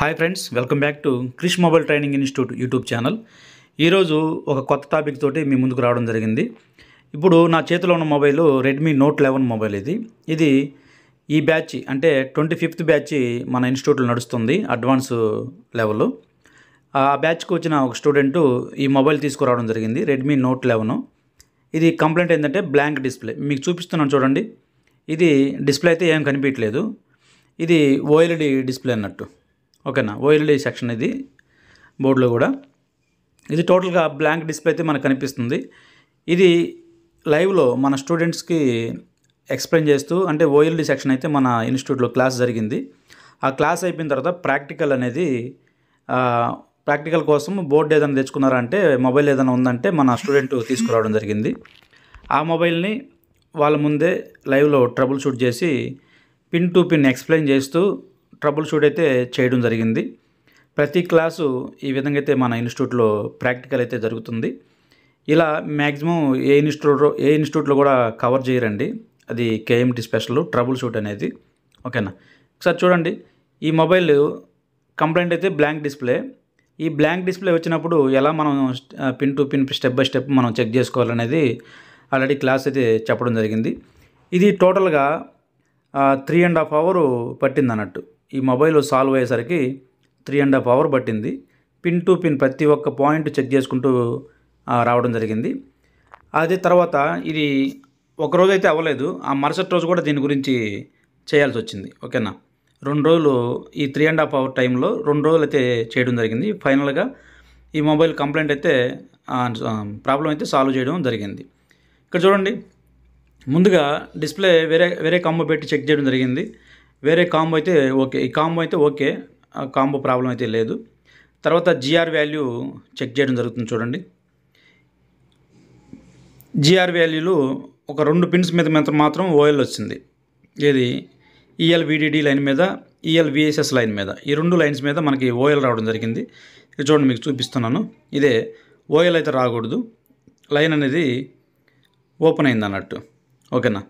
hi friends welcome back to Krish mobile training institute YouTube channel ఈరోజు ఒక కొత్త topic తోటి మీ ముందుకు రావడం జరిగింది ఇప్పుడు నా చేతిలో ఉన్న mobile Redmi Note eleven mobile ఇది ఇది ఈ బ్యాచ్ అంటే ట్వంటీ ఫిఫ్త్ బ్యాచ్ మన ఇన్స్టిట్యూట్లో నడుస్తుంది అడ్వాన్స్ లెవెల్ ఆ బ్యాచ్కి వచ్చిన ఒక స్టూడెంటు ఈ మొబైల్ తీసుకురావడం జరిగింది రెడ్మీ నోట్ లెవెన్ ఇది కంప్లైంట్ ఏంటంటే బ్లాంక్ డిస్ప్లే మీకు చూపిస్తున్నాను చూడండి ఇది డిస్ప్లే అయితే ఏం కనిపించట్లేదు ఇది ఓఎల్ఈడి డిస్ప్లే అన్నట్టు ఓకేనా ఓఎల్డీ సెక్షన్ ఇది బోర్డులో కూడా ఇది టోటల్గా బ్లాంక్ డిస్ప్లే అయితే మనకు కనిపిస్తుంది ఇది లైవ్లో మన స్టూడెంట్స్కి ఎక్స్ప్లెయిన్ చేస్తూ అంటే ఓఎల్ఈడి సెక్షన్ అయితే మన ఇన్స్టిట్యూట్లో క్లాస్ జరిగింది ఆ క్లాస్ అయిపోయిన తర్వాత ప్రాక్టికల్ అనేది ప్రాక్టికల్ కోసం బోర్డు ఏదైనా తెచ్చుకున్నారంటే మొబైల్ ఏదైనా ఉందంటే మన స్టూడెంట్ తీసుకురావడం జరిగింది ఆ మొబైల్ని వాళ్ళ ముందే లైవ్లో ట్రబుల్ షూట్ చేసి పిన్ టు పిన్ ఎక్స్ప్లెయిన్ చేస్తూ ట్రబుల్ షూట్ అయితే చేయడం జరిగింది ప్రతి క్లాసు ఈ విధంగా అయితే మన ఇన్స్టిట్యూట్లో ప్రాక్టికల్ అయితే జరుగుతుంది ఇలా మ్యాక్సిమం ఏ ఇన్స్టిట్యూట్లో ఏ ఇన్స్టిట్యూట్లో కూడా కవర్ చేయరండి అది కేఎంటి స్పెషల్ ట్రబుల్ షూట్ అనేది ఓకేనా ఒకసారి చూడండి ఈ మొబైల్ కంప్లైంట్ అయితే బ్లాంక్ డిస్ప్లే ఈ బ్లాంక్ డిస్ప్లే వచ్చినప్పుడు ఎలా మనం pin to pin step by step మనం చెక్ చేసుకోవాలనేది ఆల్రెడీ క్లాస్ అయితే చెప్పడం జరిగింది ఇది టోటల్గా త్రీ అండ్ హాఫ్ అవర్ పట్టింది అన్నట్టు ఈ మొబైల్ సాల్వ్ అయ్యేసరికి త్రీ అండ్ హాఫ్ అవర్ పట్టింది పిన్ టు పిన్ ప్రతి ఒక్క పాయింట్ చెక్ చేసుకుంటూ రావడం జరిగింది అదే తర్వాత ఇది ఒక అయితే అవ్వలేదు ఆ మరుసటి రోజు కూడా దీని గురించి చేయాల్సి వచ్చింది ఓకేనా రెండు రోజులు ఈ త్రీ అండ్ హాఫ్ అవర్ టైంలో రెండు రోజులు అయితే చేయడం జరిగింది ఫైనల్గా ఈ మొబైల్ కంప్లైంట్ అయితే ప్రాబ్లం అయితే సాల్వ్ చేయడం జరిగింది ఇక్కడ చూడండి ముందుగా డిస్ప్లే వేరే వేరే కమ్మ పెట్టి చెక్ చేయడం జరిగింది వేరే కాంబో అయితే ఓకే ఈ కాంబో అయితే ఓకే కాంబో ప్రాబ్లం అయితే లేదు తర్వాత జిఆర్ వాల్యూ చెక్ చేయడం జరుగుతుంది చూడండి జిఆర్ వాల్యూలు ఒక రెండు పిన్స్ మీద మాత్రం మాత్రం ఓఎల్ వచ్చింది ఏది ఈఎల్ e విడిడి లైన్ మీద ఈఎల్ e విఎస్ఎస్ లైన్ మీద ఈ రెండు లైన్స్ మీద మనకి ఓఎల్ రావడం జరిగింది ఇది చూడండి మీకు చూపిస్తున్నాను ఇదే ఓఎల్ అయితే రాకూడదు లైన్ అనేది ఓపెన్ అయింది అన్నట్టు ఓకేనా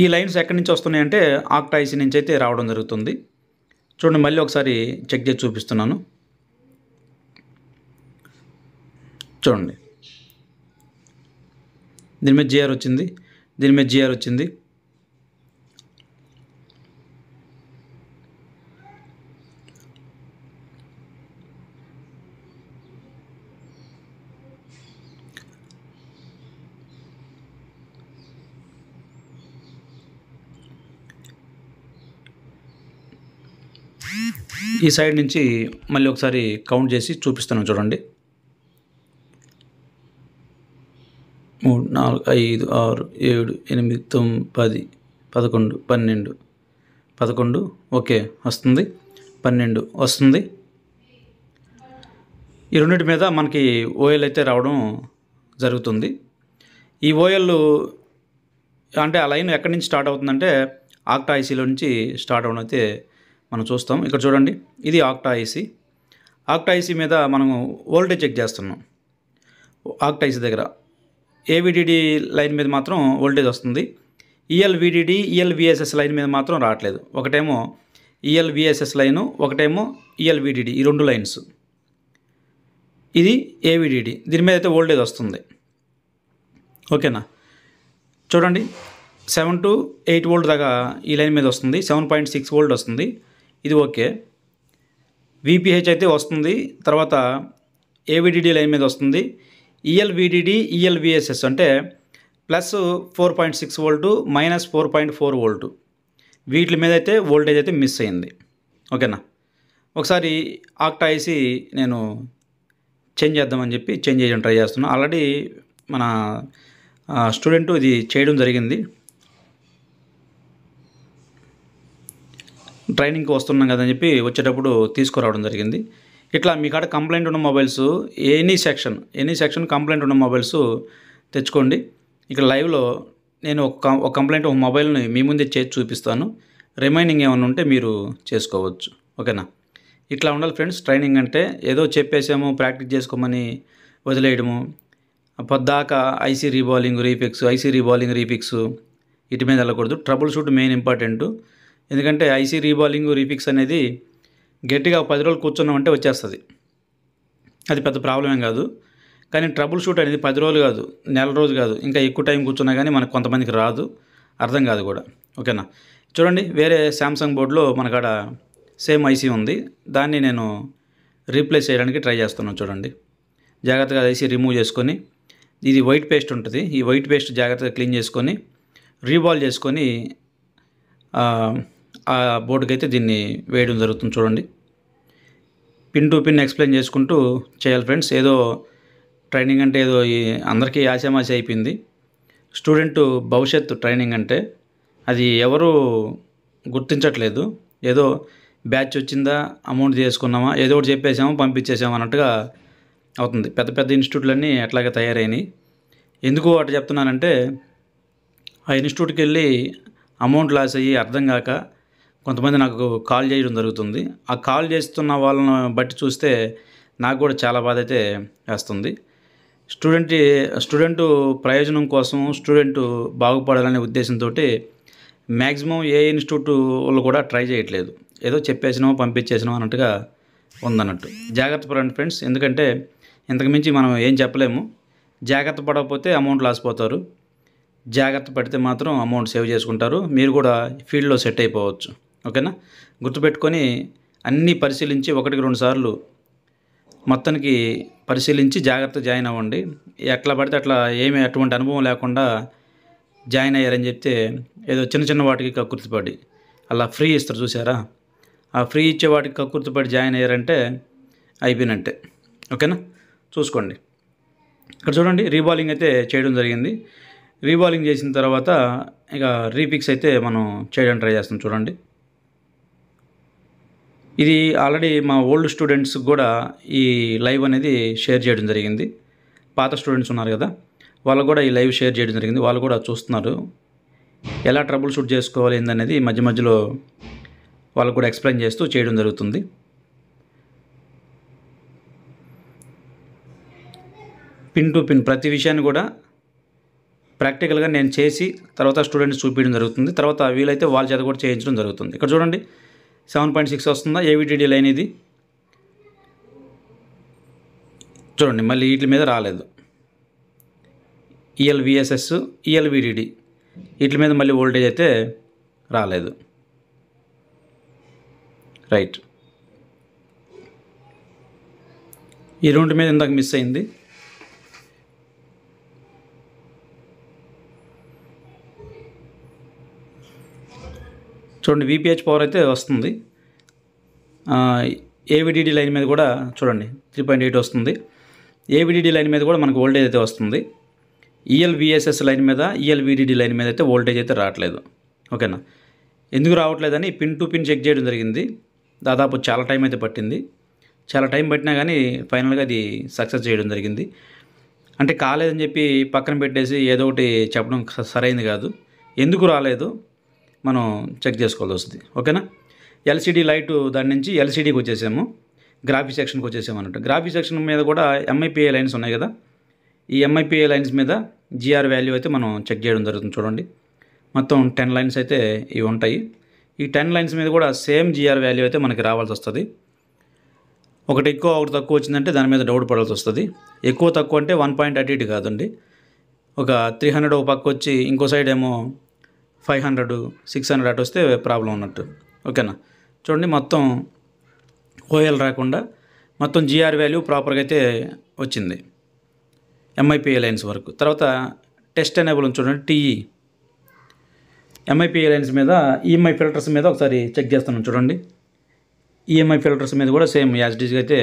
ఈ లైన్స్ ఎక్కడి నుంచి వస్తున్నాయంటే ఆక్టాయిసి నుంచి అయితే రావడం జరుగుతుంది చూడండి మళ్ళీ ఒకసారి చెక్ చేసి చూపిస్తున్నాను చూడండి దీని మీద జిఆర్ వచ్చింది దీని మీద జిఆర్ వచ్చింది ఈ సైడ్ నుంచి మళ్ళీ ఒకసారి కౌంట్ చేసి చూపిస్తాను చూడండి మూడు నాలుగు ఐదు ఆరు ఏడు ఎనిమిది తొమ్మిది పది పదకొండు పన్నెండు పదకొండు ఓకే వస్తుంది పన్నెండు వస్తుంది ఈ రెండింటి మీద మనకి ఓఎల్ అయితే రావడం జరుగుతుంది ఈ ఓఎల్ అంటే ఆ లైన్ ఎక్కడి నుంచి స్టార్ట్ అవుతుందంటే ఆక్టాయిసీలో నుంచి స్టార్ట్ అవడం అయితే మనం చూస్తాం ఇక్కడ చూడండి ఇది ఆక్టా ఐసీ ఆక్టా ఐసీ మీద మనము ఓల్టేజ్ చెక్ చేస్తున్నాం ఆక్టా ఐసీ దగ్గర ఏవిడిడి లైన్ మీద మాత్రం ఓల్టేజ్ వస్తుంది ELVDD e ELVSS e line మీద మాత్రం రావట్లేదు ఒకటేమో ఈఎల్విఎస్ఎస్ e లైను ఒకటేమో ఈఎల్విడిడి ఈ రెండు లైన్స్ ఇది ఏవిడిడి దీని మీద అయితే ఓల్డేజ్ వస్తుంది ఓకేనా చూడండి సెవెన్ టు ఎయిట్ వోల్ట్ దాకా ఈ లైన్ మీద వస్తుంది సెవెన్ పాయింట్ సిక్స్ వోల్ట్ వస్తుంది ఇది ఓకే విపిహెచ్ అయితే వస్తుంది తర్వాత ఏవిడిడి లైన్ మీద వస్తుంది ఈఎల్విడిడి e ఈఎల్విఎస్ఎస్ e అంటే plus four point six volt minus four point four volt వీటి మీద అయితే వోల్టేజ్ అయితే మిస్ అయింది ఓకేనా ఒకసారి ఆక్టా వేసి నేను చేంజ్ చేద్దామని చెప్పి చేంజ్ చేయడం ట్రై చేస్తున్నాను ఆల్రెడీ మన స్టూడెంట్ ఇది చేయడం జరిగింది ట్రైనింగ్కి వస్తున్నాం కదని చెప్పి వచ్చేటప్పుడు తీసుకురావడం జరిగింది ఇట్లా మీ కాడ కంప్లైంట్ ఉన్న mobiles any section any section complaint ఉన్న మొబైల్స్ తెచ్చుకోండి ఇక్కడ లైవ్లో నేను ఒక ఒక కంప్లైంట్ ఒక మొబైల్ని మీ ముందే చేసి చూపిస్తాను రిమైనింగ్ ఏమైనా ఉంటే మీరు చేసుకోవచ్చు ఓకేనా ఇట్లా ఉండాలి ఫ్రెండ్స్ ట్రైనింగ్ అంటే ఏదో చెప్పేసాము ప్రాక్టీస్ చేసుకోమని వదిలేయడము పొద్దాకా IC reballing refix IC reballing refix ఇటు మీద వెళ్ళకూడదు ట్రబుల్ షూట్ మెయిన్ ఇంపార్టెంటు ఎందుకంటే ఐసీ రీబాలింగ్ రీఫిక్స్ అనేది గట్టిగా పది రోజులు కూర్చున్నామంటే వచ్చేస్తుంది అది పెద్ద ప్రాబ్లం ఏం కాదు కానీ ట్రబుల్ షూట్ అనేది పది రోజులు కాదు నెల రోజు కాదు ఇంకా ఎక్కువ టైం కూర్చున్నా కానీ మనకు కొంతమందికి రాదు అర్థం కాదు కూడా ఓకేనా చూడండి వేరే శాంసంగ్ బోర్డులో మనకాడ సేమ్ ఐసీ ఉంది దాన్ని నేను రీప్లేస్ చేయడానికి ట్రై చేస్తున్నాను చూడండి జాగ్రత్తగా ఐసీ రిమూవ్ చేసుకొని ఇది వైట్ పేస్ట్ ఉంటుంది ఈ వైట్ పేస్ట్ జాగ్రత్తగా క్లీన్ చేసుకొని రీబాల్ చేసుకొని ఆ బోర్డుకి అయితే దీన్ని వేయడం జరుగుతుంది చూడండి పిన్ టు పిన్ ఎక్స్ప్లెయిన్ చేసుకుంటూ చేయాలి ఫ్రెండ్స్ ఏదో ట్రైనింగ్ అంటే ఏదో ఈ అందరికీ ఆశామాశ అయిపోయింది స్టూడెంట్ భవిష్యత్తు ట్రైనింగ్ అంటే అది ఎవరు గుర్తించట్లేదు ఏదో బ్యాచ్ వచ్చిందా అమౌంట్ చేసుకున్నామా ఏదో ఒకటి చెప్పేసామో పంపించేసాము అన్నట్టుగా అవుతుంది పెద్ద పెద్ద ఇన్స్టిట్యూట్లన్నీ అట్లాగే తయారైనవి ఎందుకు అటు చెప్తున్నానంటే ఆ ఇన్స్టిట్యూట్కి వెళ్ళి అమౌంట్ లాస్ అయ్యి అర్థం కాక కొంతమంది నాకు కాల్ చేయడం జరుగుతుంది ఆ కాల్ చేస్తున్న వాళ్ళను బట్టి చూస్తే నాకు కూడా చాలా బాధ అయితే వేస్తుంది స్టూడెంట్ స్టూడెంట్ ప్రయోజనం కోసం స్టూడెంట్ బాగుపడాలనే ఉద్దేశంతో మ్యాక్సిమం ఏ ఇన్స్టిట్యూట్ వాళ్ళు కూడా ట్రై చేయట్లేదు ఏదో చెప్పేసినామో పంపించేసినాం అన్నట్టుగా ఉందన్నట్టు జాగ్రత్త పడండి ఫ్రెండ్స్ ఎందుకంటే ఇంతకుమించి మనం ఏం చెప్పలేము జాగ్రత్త పడకపోతే అమౌంట్ లాస్ పోతారు జాగ్రత్త పడితే మాత్రం అమౌంట్ సేవ్ చేసుకుంటారు మీరు కూడా ఫీల్డ్లో సెట్ అయిపోవచ్చు ఓకేనా గుర్తుపెట్టుకొని అన్నీ పరిశీలించి ఒకటికి రెండు సార్లు మొత్తానికి పరిశీలించి జాగ్రత్త జాయిన్ అవ్వండి ఎట్లా పడితే అట్లా ఏమి అటువంటి అనుభవం లేకుండా జాయిన్ అయ్యారని చెప్తే ఏదో చిన్న చిన్న వాటికి కక్కుర్తిపడి అలా ఫ్రీ ఇస్తారు చూసారా ఆ ఫ్రీ ఇచ్చే వాటికి కక్కుర్తిపడి జాయిన్ అయ్యారంటే అయిపోయినట్టే ఓకేనా చూసుకోండి ఇక్కడ చూడండి రీబాలింగ్ అయితే చేయడం జరిగింది రీబాలింగ్ చేసిన తర్వాత ఇక రీపిక్స్ అయితే మనం చేయడం ట్రై చేస్తాం చూడండి ఇది ఆల్రెడీ మా ఓల్డ్ స్టూడెంట్స్ కూడా ఈ లైవ్ అనేది షేర్ చేయడం జరిగింది పాత స్టూడెంట్స్ ఉన్నారు కదా వాళ్ళు కూడా ఈ లైవ్ షేర్ చేయడం జరిగింది వాళ్ళు కూడా చూస్తున్నారు ఎలా ట్రబుల్ షూట్ చేసుకోవాలి ఏందనేది మధ్య మధ్యలో వాళ్ళు కూడా ఎక్స్ప్లెయిన్ చేస్తూ చేయడం జరుగుతుంది పిన్ టు పిన్ ప్రతి విషయాన్ని కూడా ప్రాక్టికల్గా నేను చేసి తర్వాత స్టూడెంట్స్ చూపించడం జరుగుతుంది తర్వాత వీలైతే వాళ్ళ చేత కూడా చేయించడం జరుగుతుంది ఇక్కడ చూడండి సెవెన్ పాయింట్ సిక్స్ వస్తుందా ఏవిటిడి లైన్ ఇది చూడండి మళ్ళీ వీటి మీద రాలేదు ఈఎల్విఎస్ఎస్ e ఈఎల్విడిడి e వీటి మీద మళ్ళీ ఓల్టేజ్ అయితే రాలేదు రైట్ ఈ రెండు మీద ఇందాక మిస్ అయింది చూడండి విపిహెచ్ పవర్ అయితే వస్తుంది ఏవిడిడి లైన్ మీద కూడా చూడండి త్రీ పాయింట్ ఎయిట్ వస్తుంది ఏవిడిడి లైన్ మీద కూడా మనకు వోల్టేజ్ అయితే వస్తుంది ఈఎల్విఎస్ఎస్ e లైన్ మీద ఈఎల్విడిడి e లైన్ మీద అయితే వోల్టేజ్ అయితే రావట్లేదు ఓకేనా ఎందుకు రావట్లేదని పిన్ టు పిన్ చెక్ చేయడం జరిగింది దాదాపు చాలా టైం అయితే పట్టింది చాలా టైం పట్టినా కానీ ఫైనల్గా అది సక్సెస్ చేయడం జరిగింది అంటే కాలేదని చెప్పి పక్కన పెట్టేసి ఏదో ఒకటి చెప్పడం సరైంది కాదు ఎందుకు రాలేదు మనం చెక్ చేసుకోవాల్సి వస్తుంది ఓకేనా ఎల్సిడి లైట్ దాని నుంచి ఎల్సిడికి వచ్చేసాము గ్రాఫిక్ సెక్షన్కి వచ్చేసాము అన్నట్టు గ్రాఫిక్ సెక్షన్ మీద కూడా ఎంఐపిఏ లైన్స్ ఉన్నాయి కదా ఈ ఎంఐపిఏ లైన్స్ మీద జిఆర్ వాల్యూ అయితే మనం చెక్ చేయడం జరుగుతుంది చూడండి మొత్తం టెన్ లైన్స్ అయితే ఇవి ఉంటాయి ఈ టెన్ లైన్స్ మీద కూడా సేమ్ జిఆర్ వాల్యూ అయితే మనకి రావాల్సి వస్తుంది ఒకటి ఎక్కువ ఒకటి తక్కువ వచ్చిందంటే దాని మీద డౌట్ పడాల్సి వస్తుంది ఎక్కువ తక్కువ అంటే వన్ పాయింట్ అటు ఇటు కాదండి ఒక త్రీ హండ్రెడ్ ఒక పక్క వచ్చి ఇంకో సైడ్ ఏమో ఫైవ్ హండ్రెడ్ సిక్స్ హండ్రెడ్ అటు వస్తే ప్రాబ్లం ఉన్నట్టు ఓకేనా చూడండి మొత్తం ఓఎల్ రాకుండా మొత్తం జిఆర్ వాల్యూ ప్రాపర్గా అయితే వచ్చింది ఎంఐపిఏ లైన్స్ వరకు తర్వాత టెస్ట్ ఎనేబుల్ చూడండి టీఈ ఎంఐపిఏ లైన్స్ మీద ఈఎంఐ e ఫిల్టర్స్ మీద ఒకసారి చెక్ చేస్తున్నాను చూడండి ఈఎంఐ e ఫిల్టర్స్ మీద కూడా సేమ్ యాజ్డీజ్గా అయితే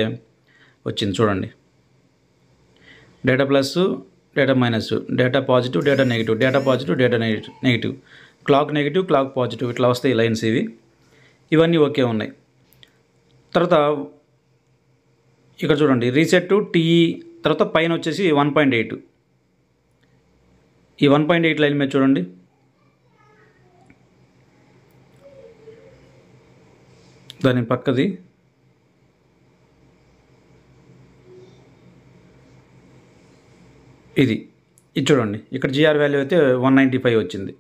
వచ్చింది చూడండి data plus data minus data positive data negative data positive data negative negative clock negative clock positive ఇట్లా వస్తాయి లైన్స్ ఇవి ఇవన్నీ ఓకే ఉన్నాయి తర్వాత ఇక్కడ చూడండి రీసెట్ టీఈ తర్వాత పైన వచ్చేసి వన్ పాయింట్ ఎయిట్ ఈ వన్ పాయింట్ ఎయిట్ లైన్ మీద చూడండి దాని పక్కది ఇది ఇది చూడండి ఇక్కడ జిఆర్ వాల్యూ అయితే వన్ నైంటీ ఫైవ్ వచ్చింది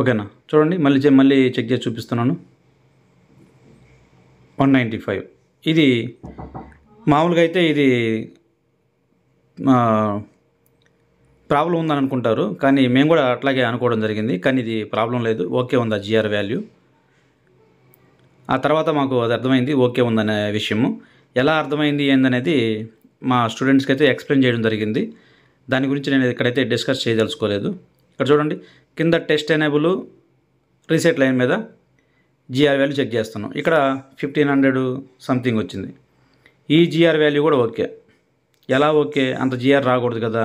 ఓకేనా చూడండి మళ్ళీ మళ్ళీ చెక్ చేసి చూపిస్తున్నాను వన్ నైంటీ ఫైవ్ ఇది మామూలుగా అయితే ఇది ప్రాబ్లం ఉందని అనుకుంటారు కానీ మేము కూడా అట్లాగే అనుకోవడం జరిగింది కానీ ఇది ప్రాబ్లం లేదు ఓకే ఉంది ఆ జిఆర్ వాల్యూ ఆ తర్వాత మాకు అది అర్థమైంది ఓకే ఉందనే విషయము ఎలా అర్థమైంది ఏందనేది మా స్టూడెంట్స్కి అయితే ఎక్స్ప్లెయిన్ చేయడం జరిగింది దాని గురించి నేను ఇక్కడైతే డిస్కస్ చేయదలుచుకోలేదు ఇక్కడ చూడండి కింద టెస్ట్ ఎనేబుల్ రీసెట్ లైన్ మీద జిఆర్ వాల్యూ చెక్ చేస్తున్నాం ఇక్కడ ఫిఫ్టీన్ హండ్రెడ్ సంథింగ్ వచ్చింది ఈ జిఆర్ వాల్యూ కూడా ఓకే ఎలా ఓకే అంత జిఆర్ రాకూడదు కదా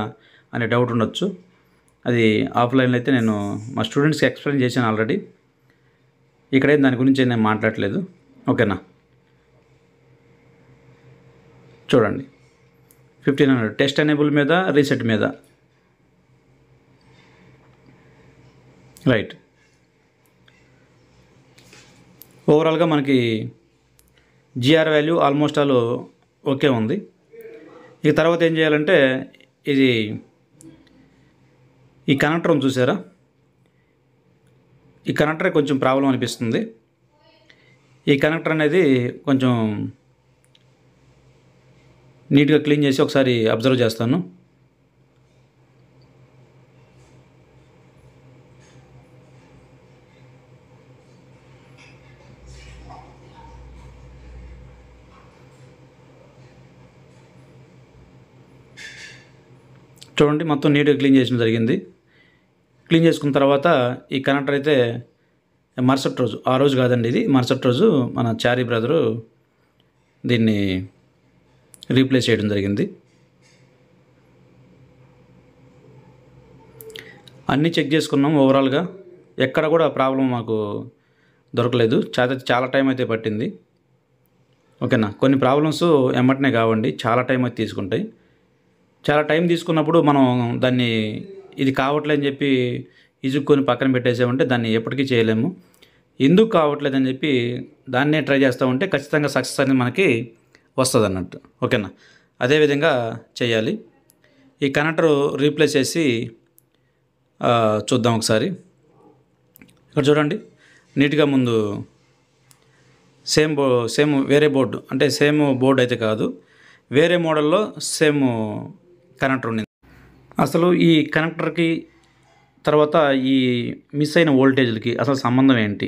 అనే డౌట్ ఉండొచ్చు అది ఆఫ్లైన్లో అయితే నేను మా స్టూడెంట్స్కి ఎక్స్ప్లెయిన్ చేశాను ఆల్రెడీ ఇక్కడే దాని గురించి నేను మాట్లాడలేదు ఓకేనా చూడండి ఫిఫ్టీన్ హండ్రెడ్ టెస్ట్ ఎనేబుల్ మీద రీసెట్ మీద రైట్ ఓవరాల్గా మనకి GR value almost all okay ఉంది ఇక తర్వాత ఏం చేయాలంటే ఇది ఈ కనెక్టర్ ఉంది చూసారా ఈ కనెక్టర్ కొంచెం ప్రాబ్లం అనిపిస్తుంది ఈ కనెక్టర్ అనేది కొంచెం నీట్గా క్లీన్ చేసి ఒకసారి అబ్జర్వ్ చేస్తాను చూడండి మొత్తం నీట్గా క్లీన్ చేసిన జరిగింది క్లీన్ చేసుకున్న తర్వాత ఈ కనెక్టర్ అయితే మరుసటి రోజు ఆ రోజు కాదండి ఇది మరుసటి రోజు మన చారీ బ్రదరు దీన్ని రీప్లేస్ చేయడం జరిగింది అన్నీ చెక్ చేసుకున్నాం ఓవరాల్గా ఎక్కడ కూడా ప్రాబ్లం మాకు దొరకలేదు చాలా చాలా టైం అయితే పట్టింది ఓకేనా కొన్ని ప్రాబ్లమ్స్ ఎమ్మటనే కావండి చాలా టైం అయితే తీసుకుంటాయి చాలా టైం తీసుకున్నప్పుడు మనం దాన్ని ఇది కావట్లేదని అని చెప్పి ఇజుక్కొని పక్కన పెట్టేసామంటే దాన్ని ఎప్పటికీ చేయలేము ఎందుకు కావట్లేదని చెప్పి దాన్నే ట్రై చేస్తూ ఉంటే ఖచ్చితంగా సక్సెస్ అనేది మనకి వస్తుంది అన్నట్టు ఓకేనా అదేవిధంగా చేయాలి ఈ కనెక్టర్ రీప్లేస్ చేసి చూద్దాం ఒకసారి ఇక్కడ చూడండి నీట్గా ముందు సేమ్ బో సేమ్ వేరే బోర్డు అంటే సేమ్ బోర్డు అయితే కాదు వేరే మోడల్లో సేమ్ కనెక్టర్ ఉండింది అసలు ఈ కనెక్టర్కి తర్వాత ఈ మిస్ అయిన ఓల్టేజ్లకి అసలు సంబంధం ఏంటి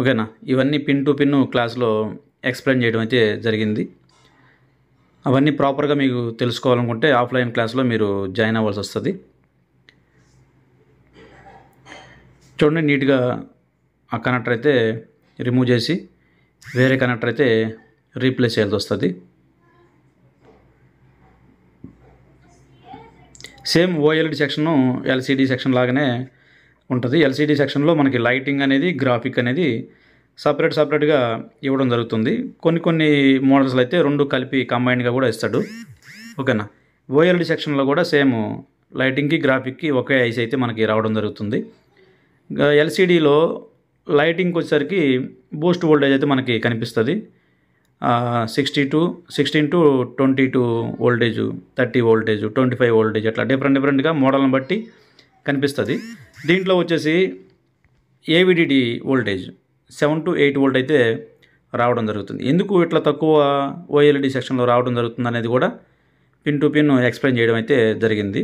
ఓకేనా ఇవన్నీ పిన్ టు పిన్ క్లాస్లో ఎక్స్ప్లెయిన్ చేయడం అయితే జరిగింది అవన్నీ ప్రాపర్గా మీకు తెలుసుకోవాలనుకుంటే ఆఫ్లైన్ క్లాస్లో మీరు జాయిన్ అవ్వాల్సి వస్తుంది చూడండి నీట్గా ఆ కనెక్టర్ అయితే రిమూవ్ చేసి వేరే కనెక్టర్ అయితే రీప్లేస్ చేయాల్సి వస్తుంది same OLED section LCD section లాగానే ఉంటుంది ఎల్సిడి సెక్షన్లో మనకి లైటింగ్ అనేది గ్రాఫిక్ అనేది సపరేట్ సపరేట్గా ఇవ్వడం జరుగుతుంది కొన్ని కొన్ని మోడల్స్ అయితే రెండు కలిపి కంబైన్గా కూడా ఇస్తాడు ఓకేనా ఓఎల్డి సెక్షన్లో కూడా సేమ్ లైటింగ్కి గ్రాఫిక్కి ఒకే ఐస్ అయితే మనకి రావడం జరుగుతుంది ఎల్సిడిలో లైటింగ్కి వచ్చేసరికి బూస్ట్ వోల్టేజ్ అయితే మనకి కనిపిస్తుంది sixty to sixteen to twenty two voltage thirty voltage twenty five voltage అట్లా డిఫరెంట్ డిఫరెంట్గా మోడల్ని బట్టి కనిపిస్తుంది దీంట్లో వచ్చేసి AVDD voltage seven to eight volt అయితే రావడం జరుగుతుంది ఎందుకు ఇట్లా తక్కువ ఓఎల్ఈడి సెక్షన్లో రావడం జరుగుతుంది అనేది కూడా పిన్ టు పిన్ ఎక్స్ప్లెయిన్ చేయడం అయితే జరిగింది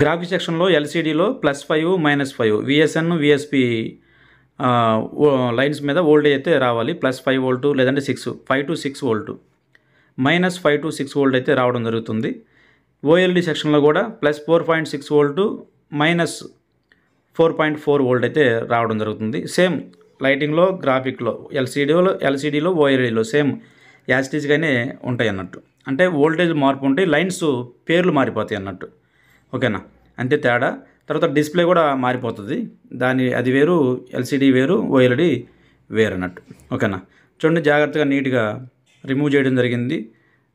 గ్రాఫిక్ సెక్షన్లో ఎల్సీడీలో plus five minus five VSN VSP lines మీద వోల్టేజ్ అయితే రావాలి ప్లస్ ఫైవ్ వోల్టు లేదంటే six five to six volt minus five to six volt అయితే రావడం జరుగుతుంది ఓఎల్డి సెక్షన్లో కూడా plus four point six volt minus four point four volt అయితే రావడం జరుగుతుంది సేమ్ లైటింగ్లో గ్రాఫిక్లో ఎల్సీడీలో ఎల్సీడీలో ఓఎల్ఈడిలో సేమ్ యాసిటీస్గానే ఉంటాయి అన్నట్టు అంటే ఓల్టేజ్ మార్పు ఉంటే లైన్స్ పేర్లు మారిపోతాయి అన్నట్టు ఓకేనా అంతే తేడా తర్వాత డిస్ప్లే కూడా మారిపోతుంది దాని అది వేరు ఎల్సిడి వేరు ఓఎల్ఈడి వేరు అన్నట్టు ఓకేనా చూడండి జాగ్రత్తగా నీట్గా రిమూవ్ చేయడం జరిగింది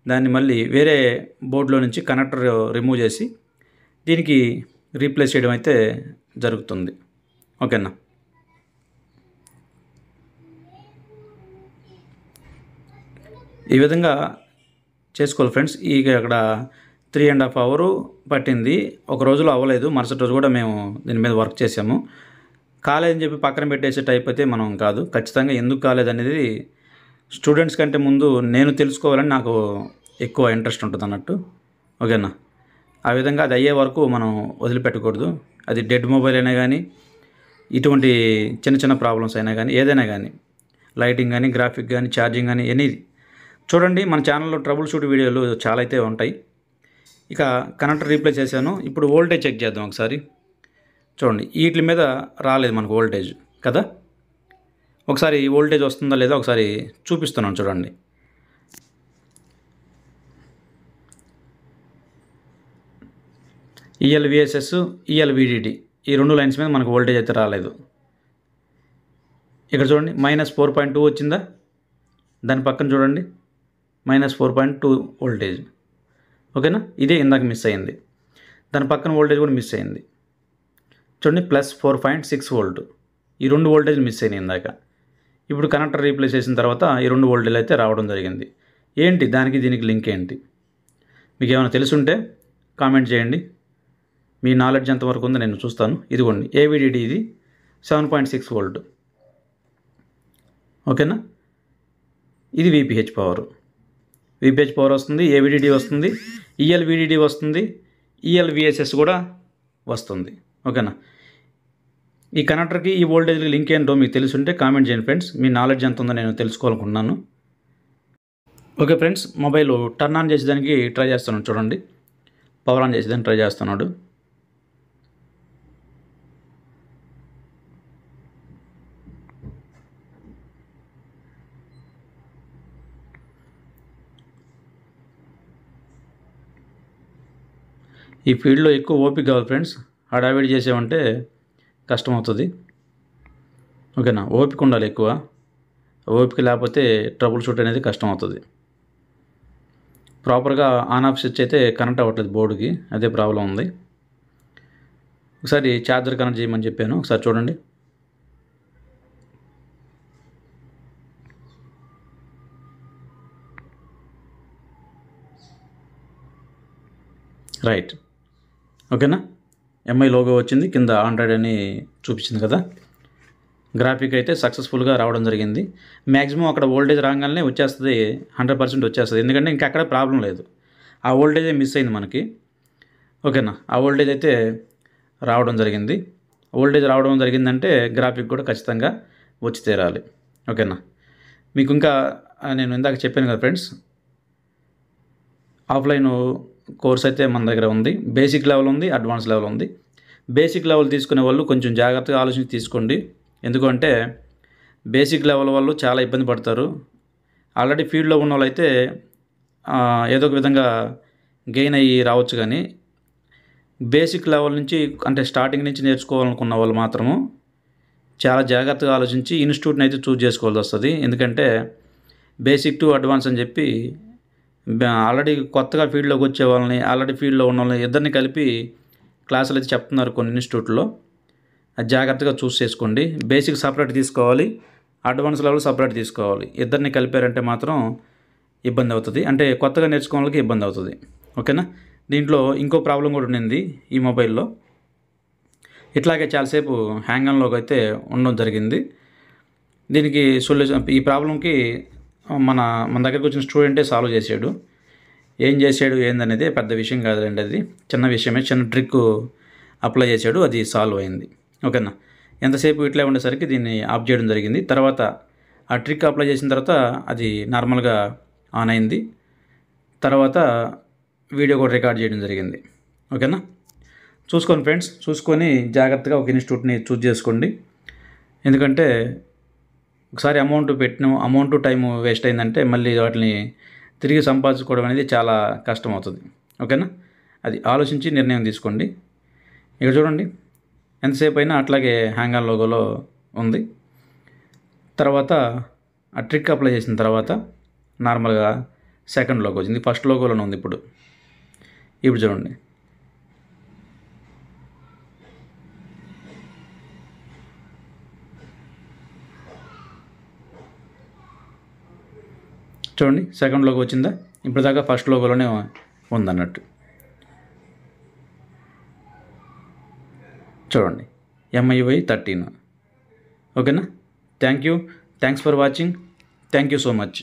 దాన్ని మళ్ళీ వేరే బోర్డులో నుంచి కనెక్టర్ రిమూవ్ చేసి దీనికి రీప్లేస్ చేయడం అయితే జరుగుతుంది ఓకేనా ఈ విధంగా చేసుకోవాలి ఫ్రెండ్స్ ఇక అక్కడ త్రీ అండ్ హాఫ్ అవరు పట్టింది ఒక రోజులో అవ్వలేదు మరుసటి రోజు కూడా మేము దీని మీద వర్క్ చేసాము కాలేదని చెప్పి పక్కన పెట్టేసే టైప్ అయితే మనం కాదు ఖచ్చితంగా ఎందుకు కాలేదు అనేది స్టూడెంట్స్ కంటే ముందు నేను తెలుసుకోవాలని నాకు ఎక్కువ ఇంట్రెస్ట్ ఉంటుంది అన్నట్టు ఓకేనా ఆ విధంగా అది అయ్యే వరకు మనం వదిలిపెట్టకూడదు అది డెడ్ మొబైల్ అయినా కానీ ఇటువంటి చిన్న చిన్న ప్రాబ్లమ్స్ అయినా కానీ ఏదైనా కానీ లైటింగ్ కానీ గ్రాఫిక్ కానీ ఛార్జింగ్ కానీ ఎనీది చూడండి మన ఛానల్లో ట్రబుల్ షూట్ వీడియోలు చాలా అయితే ఉంటాయి ఇక కనెక్టర్ రీప్లేస్ చేశాను ఇప్పుడు వోల్టేజ్ చెక్ చేద్దాం ఒకసారి చూడండి వీటి మీద రాలేదు మనకు ఓల్టేజ్ కదా ఒకసారి ఓల్టేజ్ వస్తుందా లేదా ఒకసారి చూపిస్తున్నాను చూడండి ఈఎల్ విఎస్ఎస్ ఈఎల్ విడిడి ఈ రెండు లైన్స్ మీద మనకు ఓల్టేజ్ అయితే రాలేదు ఇక్కడ చూడండి మైనస్ ఫోర్ పాయింట్ టూ వచ్చిందా దాని పక్కన చూడండి minus four point two voltage ఓకేనా ఇదే ఇందాక మిస్ అయింది దాని పక్కన వోల్టేజ్ కూడా మిస్ అయింది చూడండి plus four point six volt ఈ రెండు వోల్టేజ్ మిస్ అయినాయి ఇందాక ఇప్పుడు కనెక్టర్ రీప్లేస్ చేసిన తర్వాత ఈ రెండు వోల్టేజ్ అయితే రావడం జరిగింది ఏంటి దానికి దీనికి లింక్ ఏంటి మీకు ఏమైనా తెలుసుంటే కామెంట్ చేయండి మీ నాలెడ్జ్ ఎంతవరకు ఉందో నేను చూస్తాను ఇదిగోండి ఏవిడిడి ఇది సెవెన్ పాయింట్ సిక్స్ వోల్ట్ ఓకేనా ఇది విపిహెచ్ పవర్ విపిహెచ్ పవర్ వస్తుంది ఏవిడిడి వస్తుంది ఈఎల్విడిడి e వస్తుంది ఈఎల్విఎస్ఎస్ e కూడా వస్తుంది ఓకేనా ఈ కనెక్టర్కి ఈ వోల్టేజ్కి లింక్ ఏంటో మీకు తెలుసుంటే కామెంట్ చేయండి ఫ్రెండ్స్ మీ నాలెడ్జ్ ఎంత ఉందో నేను తెలుసుకోవాలనుకున్నాను okay friends mobile turn on చేసేదానికి ట్రై చేస్తున్నాను చూడండి పవర్ ఆన్ చేసేదానికి ట్రై చేస్తున్నాడు ఈ ఫీల్డ్లో ఎక్కువ ఓపిక కావాలి ఫ్రెండ్స్ హడావిడి చేసామంటే కష్టమవుతుంది ఓకేనా ఓపిక ఉండాలి ఎక్కువ ఓపిక లేకపోతే ట్రబుల్ షూట్ అనేది కష్టం అవుతుంది ప్రాపర్గా ఆన్ ఆఫ్ స్విచ్ అయితే కనెక్ట్ అవ్వట్లేదు బోర్డుకి అదే ప్రాబ్లం ఉంది ఒకసారి ఛార్జర్ కనెక్ట్ చేయమని చెప్పాను ఒకసారి చూడండి రైట్ ఓకేనా ఎంఐ లోగో వచ్చింది కింద ఆండ్రాయిడ్ అని చూపించింది కదా గ్రాఫిక్ అయితే సక్సెస్ఫుల్గా రావడం జరిగింది మ్యాక్సిమం అక్కడ ఓల్టేజ్ రాగానే వచ్చేస్తుంది హండ్రెడ్ పర్సెంట్ వచ్చేస్తుంది ఎందుకంటే ఇంకా అక్కడ ప్రాబ్లం లేదు ఆ ఓల్టేజే మిస్ అయింది మనకి ఓకేనా ఆ ఓల్టేజ్ అయితే రావడం జరిగింది ఓల్టేజ్ రావడం జరిగిందంటే గ్రాఫిక్ కూడా ఖచ్చితంగా వచ్చి తీరాలి ఓకేనా మీకు ఇంకా నేను ఇందాక చెప్పాను కదా ఫ్రెండ్స్ ఆఫ్లైన్ కోర్స్ అయితే మన దగ్గర ఉంది బేసిక్ లెవెల్ ఉంది అడ్వాన్స్ లెవెల్ ఉంది బేసిక్ లెవెల్ తీసుకునే వాళ్ళు కొంచెం జాగ్రత్తగా ఆలోచించి తీసుకోండి ఎందుకంటే బేసిక్ లెవెల్ వాళ్ళు చాలా ఇబ్బంది పడతారు ఆల్రెడీ ఫీల్డ్లో ఉన్న వాళ్ళు అయితే ఏదో ఒక విధంగా గెయిన్ అయ్యి రావచ్చు కానీ బేసిక్ లెవెల్ నుంచి అంటే స్టార్టింగ్ నుంచి నేర్చుకోవాలనుకున్న వాళ్ళు మాత్రము చాలా జాగ్రత్తగా ఆలోచించి ఇన్స్టిట్యూట్ని అయితే చూజ్ చేసుకోవాల్సి వస్తుంది ఎందుకంటే బేసిక్ టు అడ్వాన్స్ అని చెప్పి ఆల్రెడీ కొత్తగా ఫీల్డ్లోకి వచ్చే వాళ్ళని ఆల్రెడీ ఫీల్డ్లో ఉన్న వాళ్ళని ఇద్దరిని కలిపి క్లాసులు అయితే చెప్తున్నారు కొన్ని ఇన్స్టిట్యూట్లో జాగ్రత్తగా చూస్ చేసుకోండి బేసిక్ సపరేట్ తీసుకోవాలి అడ్వాన్స్ లెవెల్ సపరేట్ తీసుకోవాలి ఇద్దరిని కలిపారంటే మాత్రం ఇబ్బంది అవుతుంది అంటే కొత్తగా వాళ్ళకి ఇబ్బంది అవుతుంది ఓకేనా దీంట్లో ఇంకో ప్రాబ్లం కూడా ఉండింది ఈ మొబైల్లో ఇట్లాగే చాలాసేపు హ్యాంగన్లోకి అయితే ఉండడం జరిగింది దీనికి సొల్యూషన్ ఈ ప్రాబ్లంకి మన మన దగ్గరకు వచ్చిన స్టూడెంటే సాల్వ్ చేసాడు ఏం చేశాడు ఏందనేది పెద్ద విషయం కాదులేండి అది చిన్న విషయమే చిన్న ట్రిక్ అప్లై చేశాడు అది సాల్వ్ అయింది ఓకేనా ఎంతసేపు ఇట్లా ఉండేసరికి దీన్ని ఆఫ్ చేయడం జరిగింది తర్వాత ఆ ట్రిక్ అప్లై చేసిన తర్వాత అది నార్మల్గా ఆన్ అయింది తర్వాత వీడియో కూడా రికార్డ్ చేయడం జరిగింది ఓకేనా చూసుకోండి ఫ్రెండ్స్ చూసుకొని జాగ్రత్తగా ఒక ఇన్స్టిట్యూట్ని చూజ్ చేసుకోండి ఎందుకంటే ఒకసారి అమౌంట్ పెట్టిన అమౌంట్ టైం వేస్ట్ అయిందంటే మళ్ళీ వాటిని తిరిగి సంపాదించుకోవడం అనేది చాలా కష్టం అవుతుంది ఓకేనా అది ఆలోచించి నిర్ణయం తీసుకోండి ఇక చూడండి ఎంతసేపు అయినా అట్లాగే హ్యాంగర్ లోగోలో ఉంది తర్వాత ఆ ట్రిక్ అప్లై చేసిన తర్వాత నార్మల్గా సెకండ్ లోగో వచ్చింది ఫస్ట్ లోగోలోనే ఉంది ఇప్పుడు ఇప్పుడు చూడండి చూడండి సెకండ్ లోగో వచ్చిందా ఇప్పుడు దాకా ఫస్ట్ లోగోలోనే ఉందన్నట్టు చూడండి ఎంఐవై థర్టీన్ ఓకేనా thank you thanks for watching thank you so much